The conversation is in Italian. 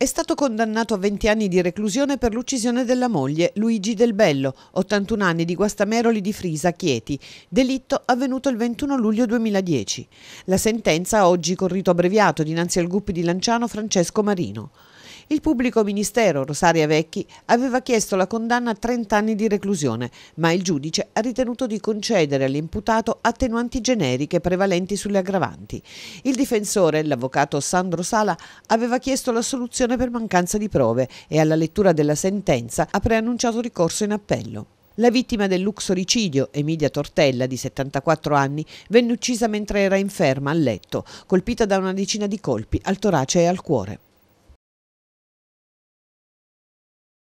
È stato condannato a 20 anni di reclusione per l'uccisione della moglie, Luigi Del Bello, 81 anni di Guastameroli di Frisa, Chieti, delitto avvenuto il 21 luglio 2010. La sentenza oggi con rito abbreviato dinanzi al GUP di Lanciano Francesco Marino. Il pubblico ministero Rosaria Vecchi aveva chiesto la condanna a 30 anni di reclusione, ma il giudice ha ritenuto di concedere all'imputato attenuanti generiche prevalenti sulle aggravanti. Il difensore, l'avvocato Sandro Sala, aveva chiesto l'assoluzione per mancanza di prove e alla lettura della sentenza ha preannunciato ricorso in appello. La vittima del luxoricidio, Emilia Tortella, di 74 anni, venne uccisa mentre era inferma a letto, colpita da una decina di colpi al torace e al cuore.